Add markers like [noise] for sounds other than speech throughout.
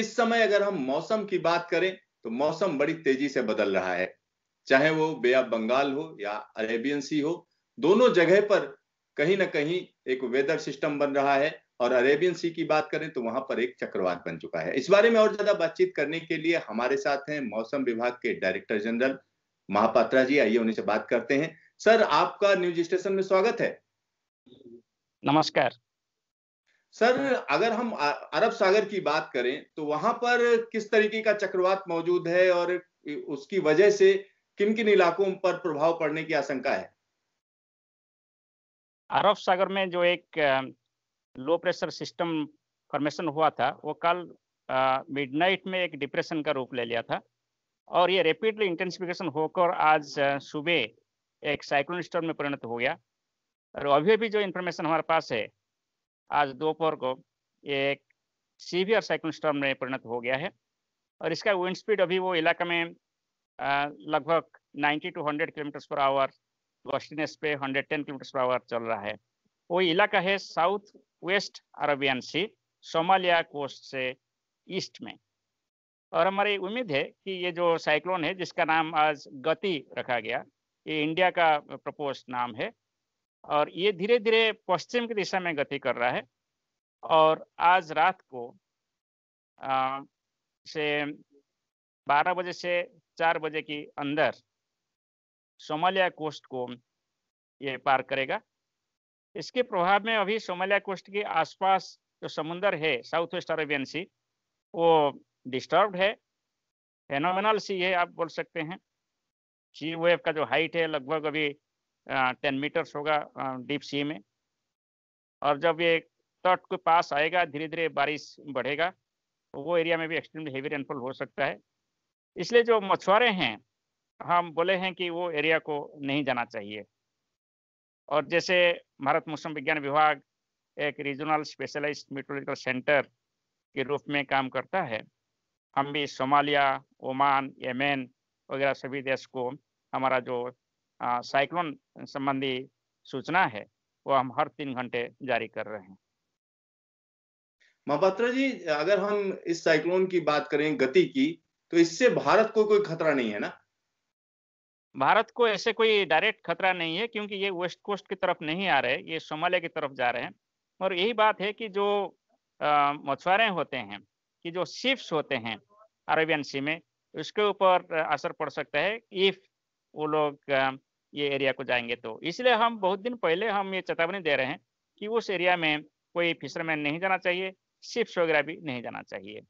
इस समय अगर हम मौसम की बात करें तो मौसम बड़ी तेजी से बदल रहा है चाहे वो बे ऑफ बंगाल हो या अरेबियन सी हो दोनों जगह पर कहीं ना कहीं एक वेदर सिस्टम बन रहा है और अरेबियन सी की बात करें तो वहां पर एक चक्रवात बन चुका है इस बारे में और ज्यादा बातचीत करने के लिए हमारे साथ हैं मौसम विभाग के डायरेक्टर जनरल महापात्रा जी आइए उन्हीं से बात करते हैं सर आपका न्यूज स्टेशन में स्वागत है नमस्कार सर अगर हम अरब सागर की बात करें तो वहां पर किस तरीके का चक्रवात मौजूद है और उसकी वजह से किन किन इलाकों पर प्रभाव पड़ने की आशंका है अरब सागर में जो एक लो प्रेशर सिस्टम फॉर्मेशन हुआ था वो कल मिडनाइट में एक डिप्रेशन का रूप ले लिया था और ये रेपिडली इंटेंसिफिकेशन होकर आज सुबह एक साइक्लोन स्टोर में परिणत हो गया और अभी अभी जो इन्फॉर्मेशन हमारे पास है आज दोपहर को एक सीवियर साइक्लोन स्टॉर्म में परिणत हो गया है और इसका विंड स्पीड अभी वो इलाका में लगभग 90 to 100 kilometer per hour gustiness पे 110 किलोमीटर पर आवर चल रहा है वो इलाका है south west Arabian sea Somalia coast से ईस्ट में और हमारी उम्मीद है कि ये जो साइक्लोन है जिसका नाम आज गति रखा गया ये इंडिया का प्रपोज नाम है और ये धीरे धीरे पश्चिम की दिशा में गति कर रहा है और आज रात को आ, से 12 बजे से 4 बजे के अंदर सोमालिया कोस्ट को ये पार करेगा इसके प्रभाव में अभी सोमालिया कोस्ट के आसपास जो समुंदर है साउथ वेस्ट अरेबियन सी वो डिस्टर्ब है फेनोमिनल सी है आप बोल सकते हैं सी वेव का जो हाइट है लगभग अभी टेन मीटर्स होगा डीप सी में और जब ये तट के पास आएगा धीरे धीरे बारिश बढ़ेगा तो वो एरिया में भी एक्सट्रीमली हेवी रेनफॉल हो सकता है इसलिए जो मछुआरे हैं हम बोले हैं कि वो एरिया को नहीं जाना चाहिए और जैसे भारत मौसम विज्ञान विभाग एक रीजनल स्पेशलाइज्ड मेट्रोलॉजिकल सेंटर के रूप में काम करता है हम भी सोमालिया ओमान यमेन वगैरह सभी देश को हमारा जो साइक्लोन संबंधी सूचना है वो हम हर तीन घंटे जारी कर रहे हैं महापात्रा जी अगर हम इस साइक्लोन की बात करें गति की तो इससे भारत को कोई खतरा नहीं है ना भारत को ऐसे कोई डायरेक्ट खतरा नहीं है क्योंकि ये वेस्ट कोस्ट की तरफ नहीं आ रहे ये सोमालय की तरफ जा रहे हैं और यही बात है कि जो मछुआरे होते हैं कि जो शिप्स होते हैं अरेबियन सी में उसके ऊपर असर पड़ सकता है इफ वो लोग ये एरिया को जाएंगे तो इसलिए हम बहुत दिन पहले हम ये चेतावनी दे रहे हैं कि उस एरिया में कोई फिशरमैन नहीं जाना चाहिए शिप्स वगैरह भी नहीं जाना चाहिए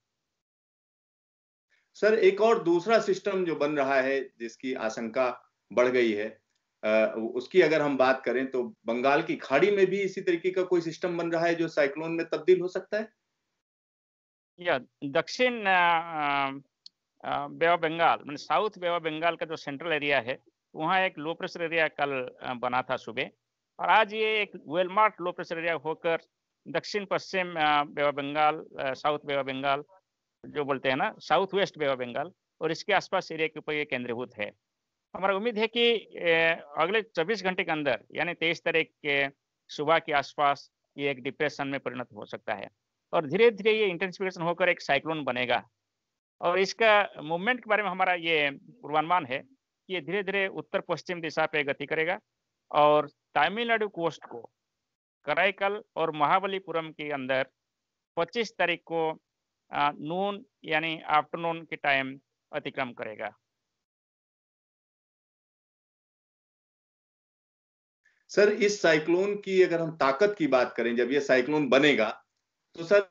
सर एक और दूसरा सिस्टम जो बन रहा है जिसकी आशंका बढ़ गई है उसकी अगर हम बात करें तो बंगाल की खाड़ी में भी इसी तरीके का कोई सिस्टम बन रहा है जो साइक्लोन में तब्दील हो सकता है या दक्षिण बंगाल मतलब साउथ बे ऑफ बंगाल का जो सेंट्रल एरिया है वहाँ एक लो प्रेशर एरिया कल बना था सुबह और आज ये एक वेलमार्ट लो प्रेशर एरिया होकर दक्षिण पश्चिम बेवा बंगाल साउथ बेवा बंगाल जो बोलते हैं ना साउथ वेस्ट बेवा बंगाल और इसके आसपास एरिया के ऊपर ये केंद्रीभूत है हमारा उम्मीद है कि अगले 24 घंटे के अंदर यानी तेईस तारीख के सुबह के आसपास ये एक डिप्रेशन में परिणत हो सकता है और धीरे धीरे ये इंटेंसिफिकेशन होकर एक साइक्लोन बनेगा और इसका मूवमेंट के बारे में हमारा ये पूर्वानुमान है ये धीरे धीरे उत्तर पश्चिम दिशा पे गति करेगा और तमिलनाडु कोस्ट को कराईकल और महाबलीपुरम के अंदर 25 तारीख को नून यानी आफ्टरनून के टाइम अतिक्रम करेगा सर इस साइक्लोन की अगर हम ताकत की बात करें जब ये साइक्लोन बनेगा तो सर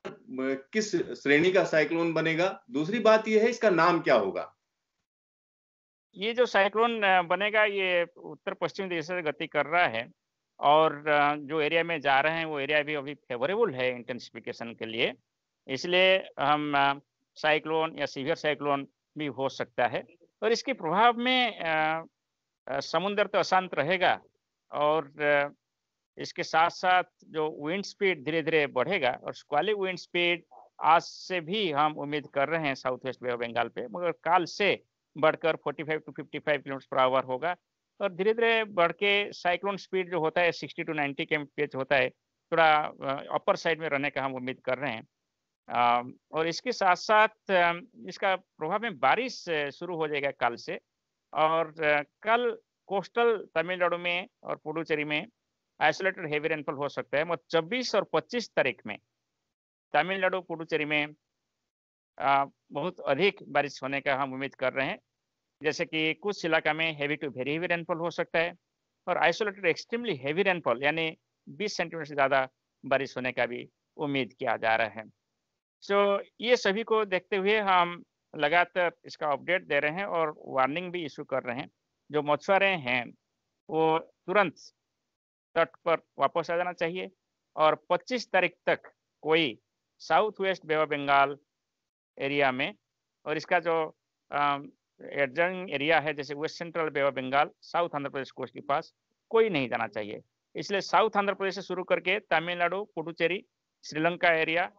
किस श्रेणी का साइक्लोन बनेगा दूसरी बात यह है इसका नाम क्या होगा ये जो साइक्लोन बनेगा ये उत्तर पश्चिम दिशा से गति कर रहा है और जो एरिया में जा रहे हैं वो एरिया भी अभी फेवरेबल है इंटेंसिफिकेशन के लिए इसलिए हम साइक्लोन या सीवियर साइक्लोन भी हो सकता है और इसके प्रभाव में समुद्र तो अशांत रहेगा और इसके साथ साथ जो विंड स्पीड धीरे धीरे बढ़ेगा और स्क्वाली विंड स्पीड आज से भी हम उम्मीद कर रहे हैं साउथ वेस्ट बे बंगाल पे मगर काल से बढ़कर 45 टू 55 किलोमीटर पर आवर होगा और धीरे धीरे बढ़ के साइक्लोन स्पीड जो होता है 60 टू 90 के पेज होता है थोड़ा अपर साइड में रहने का हम उम्मीद कर रहे हैं और इसके साथ साथ इसका प्रभाव में बारिश शुरू हो जाएगा कल से और कल कोस्टल तमिलनाडु में और पुडुचेरी में आइसोलेटेड हेवी रेनफॉल हो सकता है मतलब 24 और 25 तारीख में तमिलनाडु पुडुचेरी में बहुत अधिक बारिश होने का हम उम्मीद कर रहे हैं जैसे कि कुछ इलाका में heavy to very heavy rainfall हो सकता है और आइसोलेटेड एक्सट्रीमली हैवी रेनफॉल यानी बीस सेंटीमीटर से ज़्यादा बारिश होने का भी उम्मीद किया जा रहा है सो so, ये सभी को देखते हुए हम लगातार इसका अपडेट दे रहे हैं और वार्निंग भी इशू कर रहे हैं जो मछुआरे हैं वो तुरंत तट पर वापस आ जाना चाहिए और 25 तारीख तक कोई south west bay of Bengal area में और इसका जो एडजंग एरिया है जैसे west central bay of Bengal south Andhra Pradesh coast के पास कोई नहीं जाना चाहिए इसलिए साउथ आंध्र प्रदेश से शुरू करके Tamil Nadu Puducherry Sri Lanka area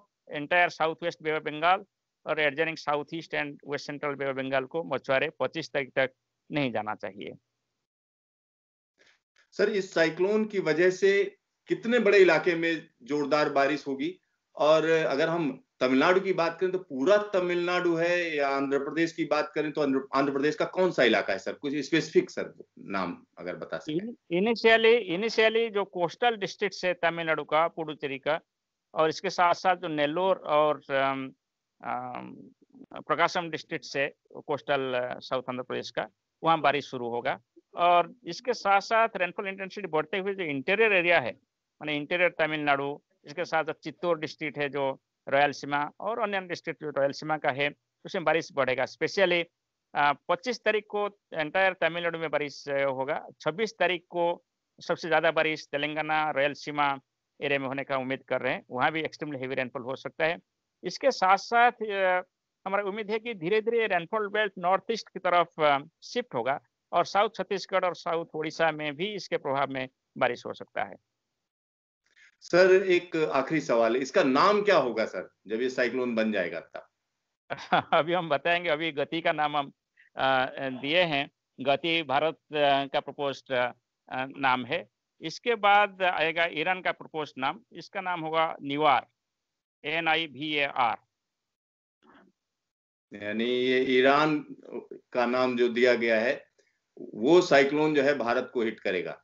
entire south west bay of Bengal और adjoining south east and west central bay of Bengal को मछुआरे 25 तारीख तक नहीं जाना चाहिए सर इस साइक्लोन की वजह से कितने बड़े इलाके में जोरदार बारिश होगी और अगर हम तमिलनाडु की बात करें तो पूरा तमिलनाडु है या आंध्र प्रदेश की बात करें तो आंध्र प्रदेश का कौन सा इलाका है सर कुछ स्पेसिफिक सर नाम अगर बता सकें इनिशियली इनिशियली जो कोस्टल डिस्ट्रिक्ट है तमिलनाडु का पुडुचेरी का और इसके साथ साथ जो नेल्लोर और प्रकाशम डिस्ट्रिक्ट से कोस्टल साउथ आंध्र प्रदेश का वहाँ बारिश शुरू होगा और इसके साथ साथ रेनफॉल इंटेंसिटी बढ़ते हुए जो इंटीरियर एरिया है मैंने इंटीरियर तमिलनाडु इसके साथ चित्तौर डिस्ट्रिक्ट है जो रॉयल सीमा और अन्य डिस्ट्रिक्ट जो रॉयल सीमा का है उसमें बारिश बढ़ेगा स्पेशली पच्चीस तारीख को एंटायर तमिलनाडु में बारिश होगा छब्बीस तारीख को सबसे ज़्यादा बारिश तेलंगाना रॉयल सीमा एरिया में होने का उम्मीद कर रहे हैं वहाँ भी एक्सट्रीमली हेवी रेनफॉल हो सकता है इसके साथ साथ हमारा उम्मीद है कि धीरे धीरे रेनफॉल बेल्ट नॉर्थ ईस्ट की तरफ शिफ्ट होगा और साउथ छत्तीसगढ़ और साउथ उड़ीसा में भी इसके प्रभाव में बारिश हो सकता है सर एक आखिरी सवाल है इसका नाम क्या होगा सर जब ये साइक्लोन बन जाएगा तब [laughs] अभी हम बताएंगे अभी गति का नाम हम दिए हैं गति भारत का प्रपोस्ट नाम है इसके बाद आएगा ईरान का प्रपोस्ट नाम इसका नाम होगा Nivar N I V A R यानी ये ईरान का नाम जो दिया गया है वो साइक्लोन जो है भारत को हिट करेगा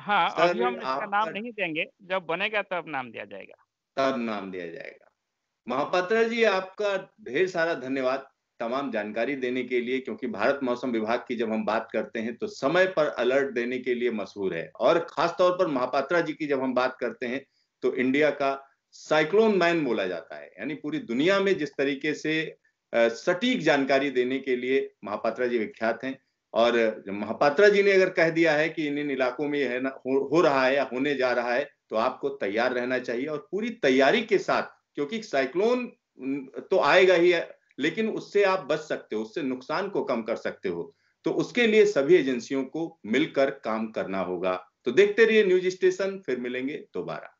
हाँ सर, अभी हम इसका नाम नहीं देंगे जब बनेगा तब नाम दिया जाएगा तब नाम दिया जाएगा महापात्रा जी आपका ढेर सारा धन्यवाद तमाम जानकारी देने के लिए क्योंकि भारत मौसम विभाग की जब हम बात करते हैं तो समय पर अलर्ट देने के लिए मशहूर है और खास तौर पर महापात्रा जी की जब हम बात करते हैं तो इंडिया का साइक्लोन मैन बोला जाता है यानी पूरी दुनिया में जिस तरीके से सटीक जानकारी देने के लिए महापात्रा जी विख्यात हैं और महापात्रा जी ने अगर कह दिया है कि इन इन इलाकों में है ना हो, हो रहा है या होने जा रहा है तो आपको तैयार रहना चाहिए और पूरी तैयारी के साथ क्योंकि साइक्लोन तो आएगा ही है लेकिन उससे आप बच सकते हो उससे नुकसान को कम कर सकते हो तो उसके लिए सभी एजेंसियों को मिलकर काम करना होगा तो देखते रहिए न्यूज स्टेशन फिर मिलेंगे दोबारा